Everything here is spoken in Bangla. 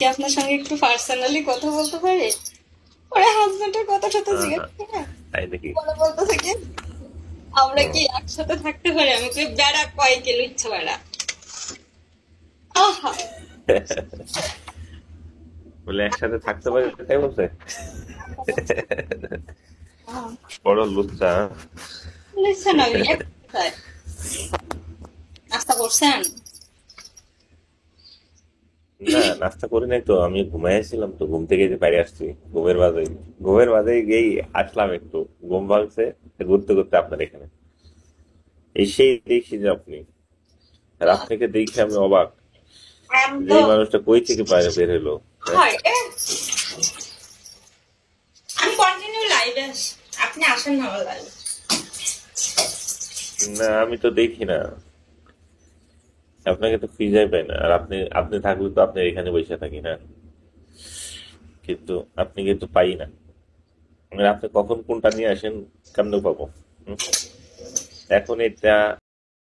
কি আপনার সঙ্গে একটু পার্সোনালি কথা বলতে পারি ওরে হাজবেন্ডের কথা তো হ্যাঁ, হ্যাঁ। বলতে থাকে আমরা কি একসাথে থাকতে পারি আমি তো বেড়া কয় কিলো ইচ্ছা বেড়া আহা বলে একসাথে থাকতে পারি তাই বলছে বড় লুচ্চা লুচ্চা না আস্থা করছেন না নাস্তা করি নাই তো আমি ঘুমাইছিলাম তো ঘুম থেকে যে বাইরে আসছি ঘুমের বাজে ঘুমের বাজে গিয়েই আসলাম একটু ঘুম ভাঙছে ঘুরতে ঘুরতে আপনার এখানে এসেই দেখি যে আপনি রাত্রিকে দেখে আমি অবাক যে মানুষটা কই থেকে বাইরে বের হলো না না আমি তো দেখি না আপনাকে তো যাই পাই না আর আপনি আপনি থাকলে তো আপনি এখানে বসে থাকি না কিন্তু আপনি কিন্তু পাই না আপনি কখন কোনটা নিয়ে আসেন কেমন পাবো এখন এটা